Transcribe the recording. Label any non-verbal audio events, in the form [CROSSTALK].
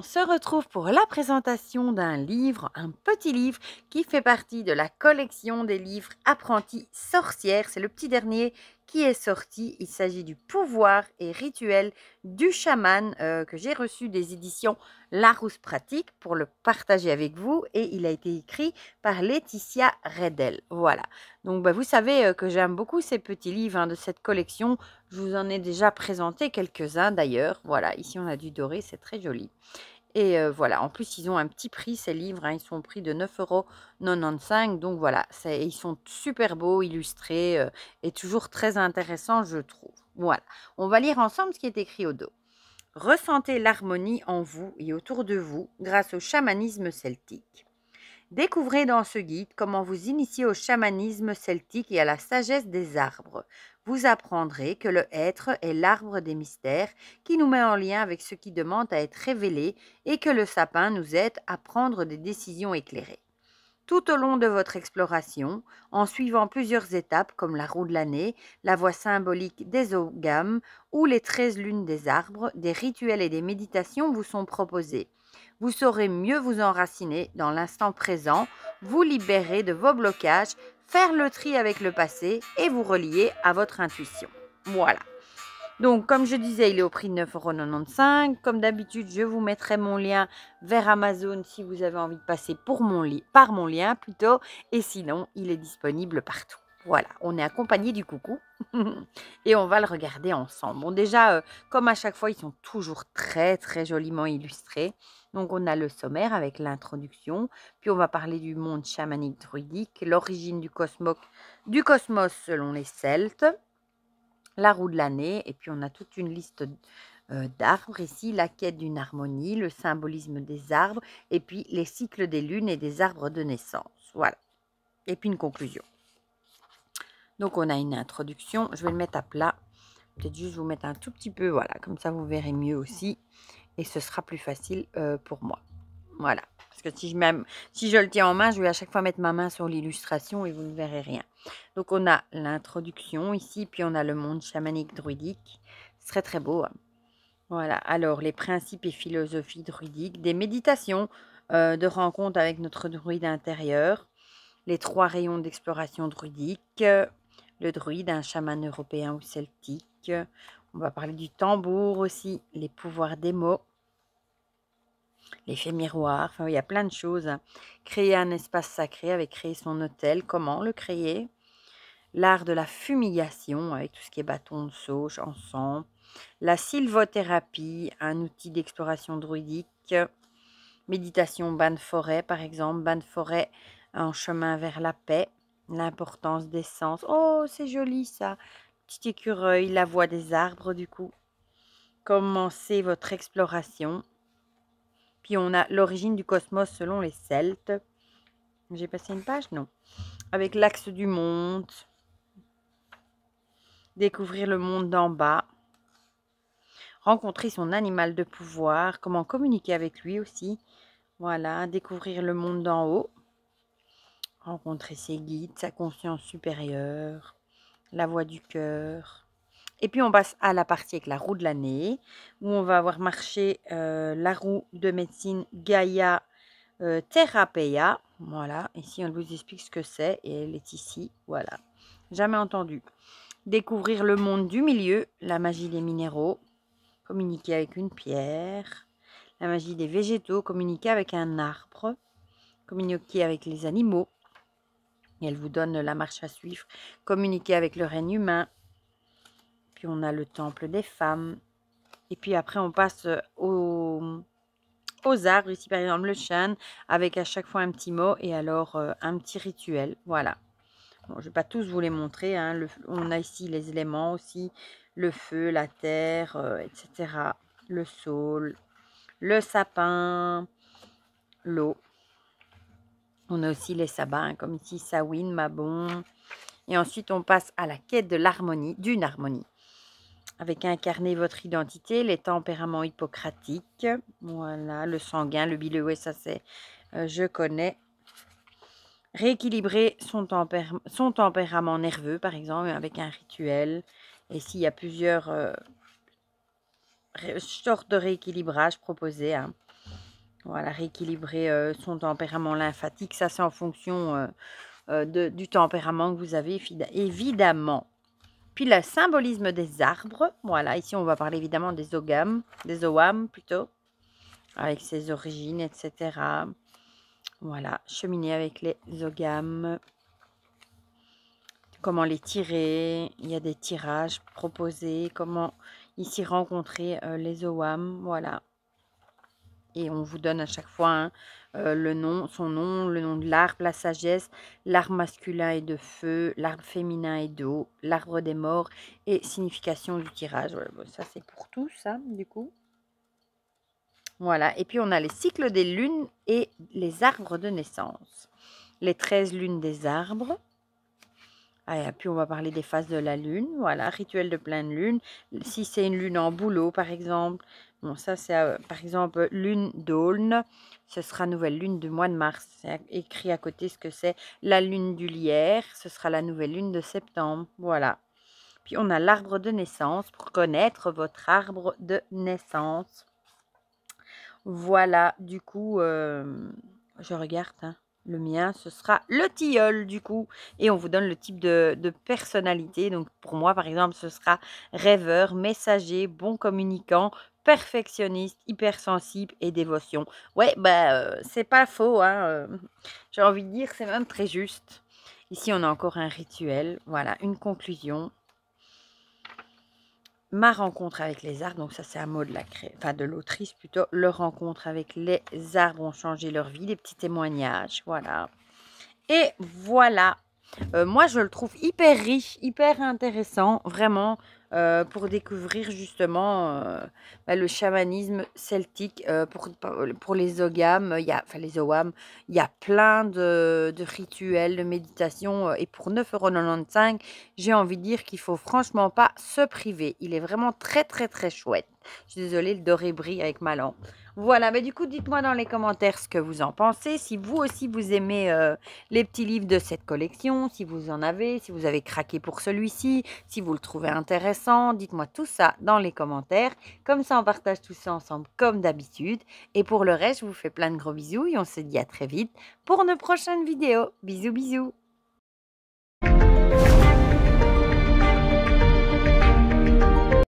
on se retrouve pour la présentation d'un livre, un petit livre qui fait partie de la collection des livres Apprentis sorcières. C'est le petit dernier qui est sorti. Il s'agit du pouvoir et rituel du chaman euh, que j'ai reçu des éditions Larousse Pratique pour le partager avec vous et il a été écrit par Laetitia Redel. Voilà. Donc bah, vous savez euh, que j'aime beaucoup ces petits livres hein, de cette collection. Je vous en ai déjà présenté quelques-uns d'ailleurs. Voilà, ici on a du doré, c'est très joli. Et voilà, en plus, ils ont un petit prix, ces livres, hein, ils sont au prix de 9,95€. Donc voilà, ils sont super beaux, illustrés et toujours très intéressants, je trouve. Voilà, on va lire ensemble ce qui est écrit au dos. Ressentez l'harmonie en vous et autour de vous grâce au chamanisme celtique. Découvrez dans ce guide comment vous initier au chamanisme celtique et à la sagesse des arbres. Vous apprendrez que le être est l'arbre des mystères qui nous met en lien avec ce qui demande à être révélé et que le sapin nous aide à prendre des décisions éclairées. Tout au long de votre exploration, en suivant plusieurs étapes comme la roue de l'année, la voie symbolique des ogames ou les treize lunes des arbres, des rituels et des méditations vous sont proposés vous saurez mieux vous enraciner dans l'instant présent, vous libérer de vos blocages, faire le tri avec le passé et vous relier à votre intuition. Voilà. Donc, comme je disais, il est au prix de 9,95€. Comme d'habitude, je vous mettrai mon lien vers Amazon si vous avez envie de passer par mon lien plutôt. Et sinon, il est disponible partout. Voilà, on est accompagné du coucou [LAUGHS] et on va le regarder ensemble. Bon, déjà, euh, comme à chaque fois, ils sont toujours très, très joliment illustrés. Donc, on a le sommaire avec l'introduction, puis on va parler du monde chamanique druidique, l'origine du du cosmos selon les Celtes, la roue de l'année, et puis on a toute une liste euh, d'arbres ici, la quête d'une harmonie, le symbolisme des arbres, et puis les cycles des lunes et des arbres de naissance. Voilà. Et puis une conclusion. Donc on a une introduction, je vais le mettre à plat. Peut-être juste vous mettre un tout petit peu, voilà, comme ça vous verrez mieux aussi. Et ce sera plus facile euh, pour moi. Voilà, parce que si je, si je le tiens en main, je vais à chaque fois mettre ma main sur l'illustration et vous ne verrez rien. Donc on a l'introduction ici, puis on a le monde chamanique druidique. Ce serait très beau. Hein. Voilà, alors les principes et philosophies druidiques, des méditations euh, de rencontre avec notre druide intérieur, les trois rayons d'exploration druidique, le druide, un chaman européen ou celtique. On va parler du tambour aussi, les pouvoirs des mots, l'effet miroir. Enfin, il y a plein de choses. Créer un espace sacré avec créer son hôtel. Comment le créer L'art de la fumigation avec tout ce qui est bâton de sauge, encens. La sylvothérapie, un outil d'exploration druidique. Méditation bain de forêt, par exemple. Bain de forêt en chemin vers la paix. L'importance des sens. Oh, c'est joli ça. Petit écureuil, la voix des arbres du coup. Commencez votre exploration. Puis on a l'origine du cosmos selon les Celtes. J'ai passé une page Non. Avec l'axe du monde. Découvrir le monde d'en bas. Rencontrer son animal de pouvoir. Comment communiquer avec lui aussi. Voilà, découvrir le monde d'en haut rencontrer ses guides, sa conscience supérieure, la voix du cœur. Et puis on passe à la partie avec la roue de l'année, où on va avoir marché euh, la roue de médecine Gaia euh, Therapeia. Voilà, ici on vous explique ce que c'est, et elle est ici, voilà. Jamais entendu. Découvrir le monde du milieu, la magie des minéraux, communiquer avec une pierre, la magie des végétaux, communiquer avec un arbre, communiquer avec les animaux, elle vous donne la marche à suivre. Communiquer avec le règne humain. Puis on a le temple des femmes. Et puis après, on passe euh, aux arbres. Ici, par exemple, le chêne, avec à chaque fois un petit mot et alors euh, un petit rituel. Voilà. Bon, je ne vais pas tous vous les montrer. Hein. on a ici les éléments aussi. Le feu, la terre, euh, etc. Le sol, le sapin, l'eau. On a aussi les sabbats, comme ici Sawin, Mabon. Et ensuite, on passe à la quête de l'harmonie, d'une harmonie. Avec incarner votre identité, les tempéraments hippocratiques. Voilà, le sanguin, le bileux, ça c'est, euh, je connais. Rééquilibrer son, son, tempérament nerveux, par exemple, avec un rituel. Et s'il y a plusieurs euh, sortes de rééquilibrage proposés. hein. Voilà, rééquilibrer euh, son tempérament lymphatique, ça c'est en fonction euh, euh, du tempérament que vous avez, évidemment. Puis le symbolisme des arbres, voilà, ici on va parler évidemment des ogames, des oam plutôt, avec ses origines, etc. Voilà, cheminer avec les ogames, comment les tirer, il y a des tirages proposés, comment ici rencontrer les oam, voilà et on vous donne à chaque fois euh, le nom, son nom, le nom de l'arbre, la sagesse, l'arbre masculin est de feu, l'arbre féminin est d'eau, l'arbre des morts et signification du tirage. Voilà, ça c'est pour tout ça du coup. Voilà, et puis on a les cycles des lunes et les arbres de naissance. Les 13 lunes des arbres, ah, et puis on va parler des phases de la lune, voilà, rituel de pleine lune. Si c'est une lune en boulot par exemple, bon ça c'est euh, par exemple lune d'aulne, ce sera nouvelle lune du mois de mars. écrit à côté ce que c'est la lune du lierre, ce sera la nouvelle lune de septembre, voilà. Puis on a l'arbre de naissance pour connaître votre arbre de naissance. Voilà, du coup, euh, je regarde. Hein. Le mien, ce sera le tilleul du coup. Et on vous donne le type de, personnalité. Donc pour moi, par exemple, ce sera rêveur, messager, bon communicant, perfectionniste, hypersensible et dévotion. Ouais, bah, euh, c'est pas faux, hein, euh, j'ai envie de dire, c'est même très juste. Ici, on a encore un rituel, voilà, une conclusion, ma rencontre avec les arbres, donc ça c'est un mot de la cré... enfin de l'autrice plutôt, leur rencontre avec les arbres ont changé leur vie, des petits témoignages, voilà. Et voilà, euh, moi, je le trouve hyper riche, hyper intéressant, vraiment, euh, pour découvrir justement euh, bah, le chamanisme celtique. pour, les ogam. il y a, enfin les il y a plein de, rituels, de méditations. et pour 9,95€, j'ai envie de dire qu'il faut franchement pas se priver. Il est vraiment très, très, très chouette. Je suis désolée, le doré brille avec ma voilà, mais du coup, dites-moi dans les commentaires ce que vous en pensez. Si vous aussi, vous aimez euh, les petits livres de cette collection, si vous en avez, si vous avez craqué pour celui-ci, si vous le trouvez intéressant, dites-moi tout ça dans les commentaires. Comme ça, on partage tout ça ensemble comme d'habitude. Et pour le reste, je vous fais plein de gros bisous et on se dit à très vite pour nos prochaines vidéos. Bisous, bisous